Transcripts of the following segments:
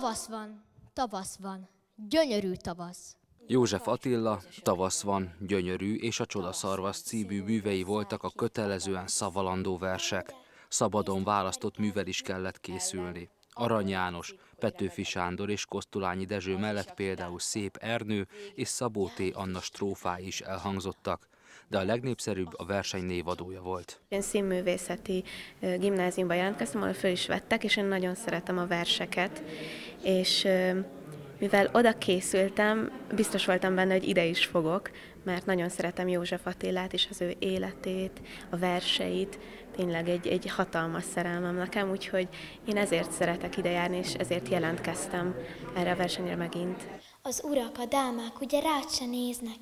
Tavasz van, tavasz van, gyönyörű tavasz. József Attila, Tavasz van, Gyönyörű és a Csodaszarvasz című művei voltak a kötelezően szavalandó versek. Szabadon választott művel is kellett készülni. Arany János, Petőfi Sándor és Kosztulányi Dezső mellett például Szép Ernő és Szabó T. Anna strófái is elhangzottak de a legnépszerűbb a verseny névadója volt. Én színművészeti gimnáziumba jelentkeztem, ahol föl is vettek, és én nagyon szeretem a verseket, és mivel oda készültem, biztos voltam benne, hogy ide is fogok, mert nagyon szeretem József Attilát és az ő életét, a verseit, tényleg egy, egy hatalmas szerelmem nekem, úgyhogy én ezért szeretek ide járni, és ezért jelentkeztem erre a versenyre megint. Az urak, a dámák ugye rád se néznek,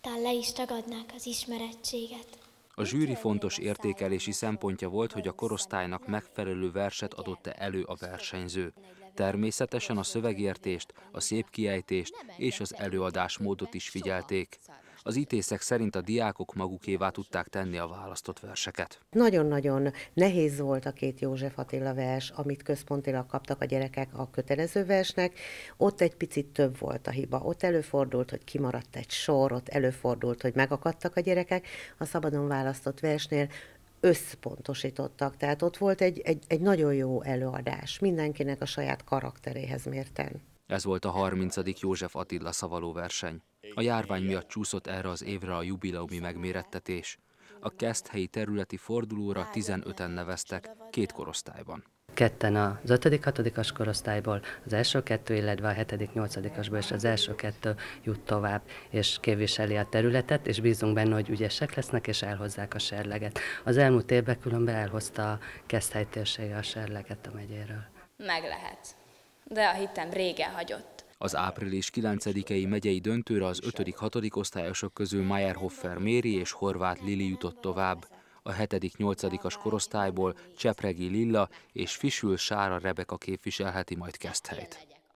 talán le is tagadnák az ismerettséget. A zsűri fontos értékelési szempontja volt, hogy a korosztálynak megfelelő verset adott-e elő a versenyző. Természetesen a szövegértést, a szép kiejtést és az előadásmódot is figyelték. Az ítészek szerint a diákok magukévá tudták tenni a választott verseket. Nagyon-nagyon nehéz volt a két József Attila vers, amit központilag kaptak a gyerekek a kötelező versnek. Ott egy picit több volt a hiba. Ott előfordult, hogy kimaradt egy sor, ott előfordult, hogy megakadtak a gyerekek. A szabadon választott versnél összpontosítottak. Tehát ott volt egy, egy, egy nagyon jó előadás, mindenkinek a saját karakteréhez mérten. Ez volt a 30. József Attila szavaló verseny. A járvány miatt csúszott erre az évre a jubileumi megmérettetés. A keszthelyi területi fordulóra 15-en neveztek, két korosztályban ketten az ötödik, hatodikas korosztályból, az első kettő, illetve a hetedik nyolcadikasból, és az első kettő jut tovább, és képviseli a területet, és bízunk benne, hogy ügyesek lesznek, és elhozzák a serleget. Az elmúlt évben különben elhozta a Keszthely térsége a serleget a megyéről. Meg lehet, de a hitem régen hagyott. Az április 9-i megyei döntőre az 5.-6. osztályosok közül Meyerhofer Méri és Horváth Lili jutott tovább a 7.-8.-as korosztályból Csepregi Lilla és Fisül Sára Rebeka képviselheti majd Keszthelyt.